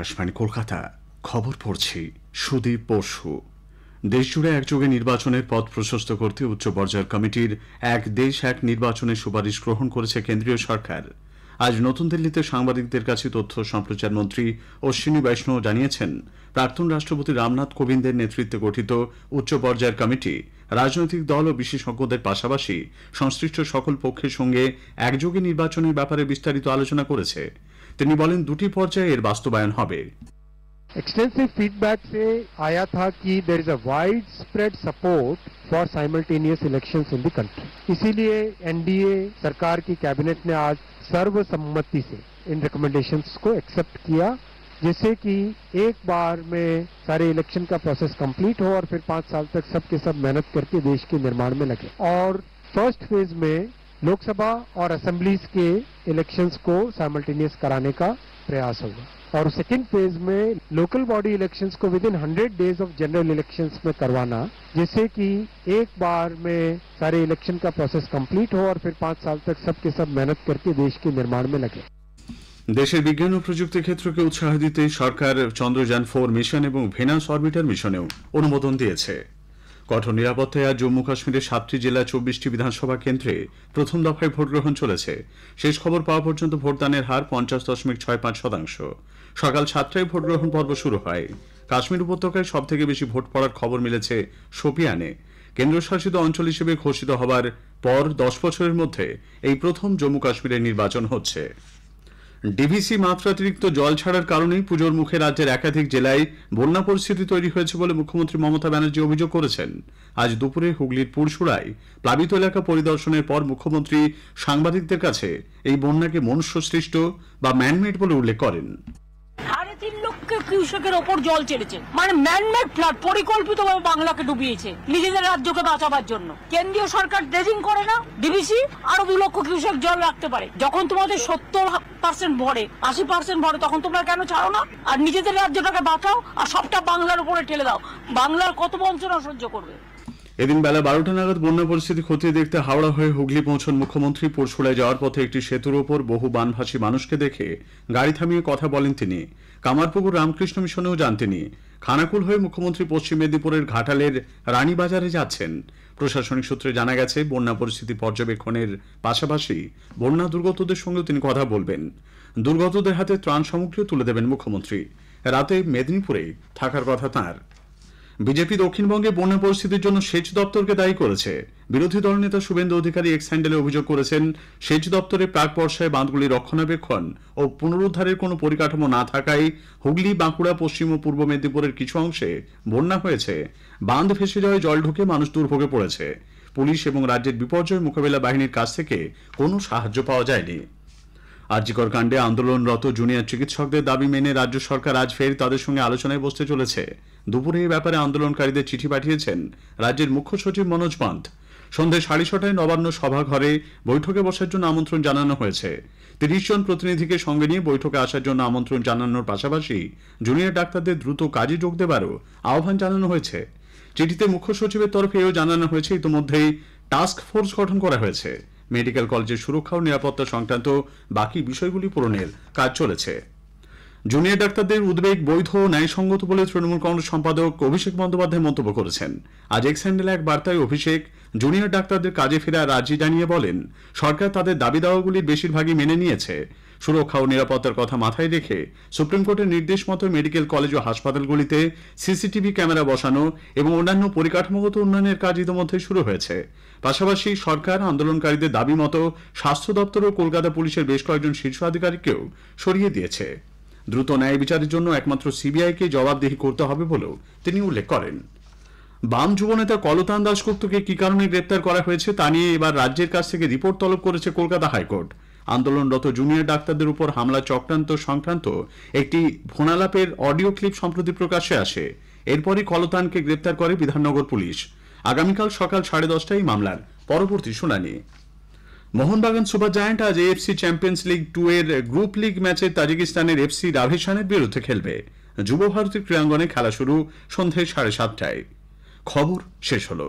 আকাশবাণী কলকাতা খবর পড়ছি সুদীপ বসু দেশজুড়ে একযোগে নির্বাচনের পথ প্রশস্ত করতে উচ্চ পর্যায়ের কমিটির এক দেশ এক নির্বাচনের সুপারিশ গ্রহণ করেছে কেন্দ্রীয় সরকার আজ নতুন দিল্লিতে সাংবাদিকদের কাছে তথ্য সম্প্রচার মন্ত্রী অশ্বিনী বৈষ্ণব জানিয়েছেন প্রাক্তন রাষ্ট্রপতি রামনাথ কোবিন্দের নেতৃত্বে গঠিত উচ্চ পর্যায়ের কমিটি রাজনৈতিক দল ও বিশেষজ্ঞদের পাশাপাশি সংশ্লিষ্ট সকল পক্ষের সঙ্গে একযোগে নির্বাচনের ব্যাপারে বিস্তারিত আলোচনা করেছে তিনি বলেন দুটি পর্যায়ে এর বাস্তবায়ন হবে ফিডব্যাক সে আয়া থা কি कि there is a spread support for simultaneous elections in the country इसीलिए एनडीए सरकार की कैबिनेट ने आज सर्वसम्मति से इन रिकमेंडेशंस को एक्सेप्ट किया जैसे कि एक बार में सारे इलेक्शन का प्रोसेस कंप्लीट हो और फिर पांच साल तक सब के सब मेहनत करके देश के निर्माण में लगे और फर्स्ट फेज में लोकसभा और असेंबलीज के इलेक्शंस को साइमल्टेनियस कराने का प्रयास होगा और सेकेंड फेज में लोकल बॉडी इलेक्शंस को within hundred days of general elections में करवाना जिससे कि एक बार में सारे इलेक्शन का प्रोसेस कंप्लीट हो और फिर पांच साल तक सबके सब मेहनत करके देश के निर्माण में लगे দেশের বিজ্ঞান ও প্রযুক্তি ক্ষেত্রকে উৎসাহ দিতে সরকার চন্দ্রযান ফোর মিশন এবং ভেনাস অরবিটার মিশনেও অনুমোদন দিয়েছে কঠোর নিরাপত্তায় আজ জম্মু কাশ্মীরের সাতটি জেলা চব্বিশটি বিধানসভা কেন্দ্রে প্রথম দফায় ভোটগ্রহণ চলেছে শেষ খবর পাওয়া পর্যন্ত ভোটদানের হার পঞ্চাশ দশমিক ছয় পাঁচ শতাংশ সকাল সাতটায় ভোটগ্রহণ পর্ব শুরু হয় কাশ্মীর উপত্যকায় সবথেকে বেশি ভোট পড়ার খবর মিলেছে শোপিয়ানে কেন্দ্রশাসিত অঞ্চল হিসেবে ঘোষিত হবার পর দশ বছরের মধ্যে এই প্রথম জম্মু কাশ্মীরের নির্বাচন হচ্ছে ডিভিসি মাত্রাতিরিক্ত জল ছাড়ার কারণেই পুজোর মুখে রাজ্যের একাধিক জেলায় বন্যা পরিস্থিতি তৈরি হয়েছে বলে মুখ্যমন্ত্রী মমতা ব্যানার্জি অভিযোগ করেছেন আজ দুপুরে হুগলির পুরসুড়ায় প্লাবিত এলাকা পরিদর্শনের পর মুখ্যমন্ত্রী সাংবাদিকদের কাছে এই বন্যাকে মনুষ্য সৃষ্ট বা ম্যানমেড বলে উল্লেখ করেন লাখের কৃষকের ওপর জল ছেড়েছে মানে ম্যানমেড ফ্লাড ভাবে বাংলাকে ডুবিয়েছে নিজেদের রাজ্যকে বাঁচাবার জন্য কেন্দ্রীয় সরকার ড্রেজিং করে না ডিবিসি আরো দু লক্ষ কৃষক জল রাখতে পারে যখন তোমাদের সত্তর পার্সেন্ট ভরে আশি পার্সেন্ট ভরে তখন তোমরা কেন ছাড়ো না আর নিজেদের রাজ্যটাকে বাঁচাও আর সবটা বাংলার উপরে ঠেলে দাও বাংলার কত বঞ্চনা সহ্য করবে এদিন বেলা বারোটা নাগাদ বন্যা পরিস্থিতি খতিয়ে দেখতে হাওড়া হয়ে হুগলি পৌঁছন মুখ্যমন্ত্রী পরশুড়ায় যাওয়ার পথে একটি সেতুর ওপর বহু বানভাসী মানুষকে দেখে গাড়ি থামিয়ে কথা বলেন তিনি কামারপুকুর রামকৃষ্ণ মিশনেও যান তিনি খানাকুল হয়ে মুখ্যমন্ত্রী পশ্চিম মেদিনীপুরের ঘাটালের রানীবাজারে যাচ্ছেন প্রশাসনিক সূত্রে জানা গেছে বন্যা পরিস্থিতি পর্যবেক্ষণের পাশাপাশি বন্যা দুর্গতদের সঙ্গেও তিনি কথা বলবেন দুর্গতদের হাতে ত্রাণ সামগ্রীও তুলে দেবেন মুখ্যমন্ত্রী রাতে মেদিনীপুরে থাকার কথা তাঁর বিজেপি দক্ষিণবঙ্গে বন্যা পরিস্থিতির জন্য সেচ দপ্তরকে দায়ী করেছে বিরোধী দলনেতা শুভেন্দু অধিকারী এক্স হ্যান্ডেলে অভিযোগ করেছেন সেচ দপ্তরে প্রাক বর্ষায় বাঁধগুলি রক্ষণাবেক্ষণ ও পুনরুদ্ধারের কোনো পরিকাঠামো না থাকায় হুগলি বাঁকুড়া পশ্চিম ও পূর্ব মেদিনীপুরের কিছু অংশে বন্যা হয়েছে বাঁধ ভেসে যাওয়ায় জল ঢুকে মানুষ দুর্ভোগে পড়েছে পুলিশ এবং রাজ্যের বিপর্যয় মোকাবেলা বাহিনীর কাছ থেকে কোনো সাহায্য পাওয়া যায়নি আর্যিকর কাণ্ডে আন্দোলনরত জুনিয়র চিকিৎসকদের দাবি মেনে রাজ্য সরকার আজ ফের তাদের সঙ্গে আলোচনায় বসতে চলেছে দুপুরে এই ব্যাপারে আন্দোলনকারীদের চিঠি পাঠিয়েছেন রাজ্যের মুখ্য সচিব মনোজ পান্ত সন্ধে সাড়ে ছটায় নবান্ন সভাঘরে বৈঠকে বসার জন্য আমন্ত্রণ জানানো হয়েছে তিরিশ জন প্রতিনিধিকে সঙ্গে নিয়ে বৈঠকে আসার জন্য আমন্ত্রণ জানানোর পাশাপাশি জুনিয়র ডাক্তারদের দ্রুত কাজে যোগ দেবারও আহ্বান জানানো হয়েছে চিঠিতে মুখ্য সচিবের তরফে এও জানানো হয়েছে ইতিমধ্যেই টাস্ক ফোর্স গঠন করা হয়েছে মেডিকেল কলেজের সুরক্ষা ও নিরাপত্তা সংক্রান্ত বাকি বিষয়গুলি পূরণের কাজ চলেছে জুনিয়র ডাক্তারদের উদ্বেগ বৈধ ন্যায়সঙ্গত বলে তৃণমূল কংগ্রেস সম্পাদক অভিষেক বন্দ্যোপাধ্যায় মন্তব্য করেছেন আজ এক স্যান্ডেলে এক বার্তায় অভিষেক জুনিয়র ডাক্তারদের কাজে ফেরা রাজি জানিয়ে বলেন সরকার তাদের দাবি দাওয়াগুলির বেশিরভাগই মেনে নিয়েছে সুরক্ষা ও নিরাপত্তার কথা মাথায় রেখে সুপ্রিম কোর্টের নির্দেশ মতো মেডিকেল কলেজ ও হাসপাতালগুলিতে সিসিটিভি ক্যামেরা বসানো এবং অন্যান্য পরিকাঠামোগত উন্নয়নের কাজ ইতিমধ্যে শুরু হয়েছে পাশাপাশি সরকার আন্দোলনকারীদের দাবি মতো স্বাস্থ্য দপ্তর ও কলকাতা পুলিশের বেশ কয়েকজন শীর্ষ আধিকারিককেও সরিয়ে দিয়েছে দ্রুত ন্যায় বিচারের জন্য একমাত্র সিবিআইকে জবাবদিহি করতে হবে বলেও তিনি উল্লেখ করেন বাম যুবনেতা কলতান দাসগুপ্তকে কি কারণে গ্রেপ্তার করা হয়েছে তা নিয়ে এবার রাজ্যের কাছ থেকে রিপোর্ট তলব করেছে কলকাতা হাইকোর্ট আন্দোলনরত জুনিয়র ডাক্তারদের উপর হামলা চক্রান্ত সংক্রান্ত একটি ভোনালাপের অডিও ক্লিপ সম্প্রতি প্রকাশ্যে আসে এরপরই কলতানকে গ্রেপ্তার করে বিধাননগর পুলিশ আগামীকাল সকাল সাড়ে দশটায় মামলার পরবর্তী শুনানি মোহনবাগান সুপার জায়ান্ট আজ এফসি চ্যাম্পিয়ন্স লিগ টু এর গ্রুপ লিগ ম্যাচে তাজিকিস্তানের এফসি রাভেশানের বিরুদ্ধে খেলবে যুব ভারতীর ক্রীড়াঙ্গনে খেলা শুরু সন্ধ্যে সাড়ে সাতটায় খবর শেষ হলো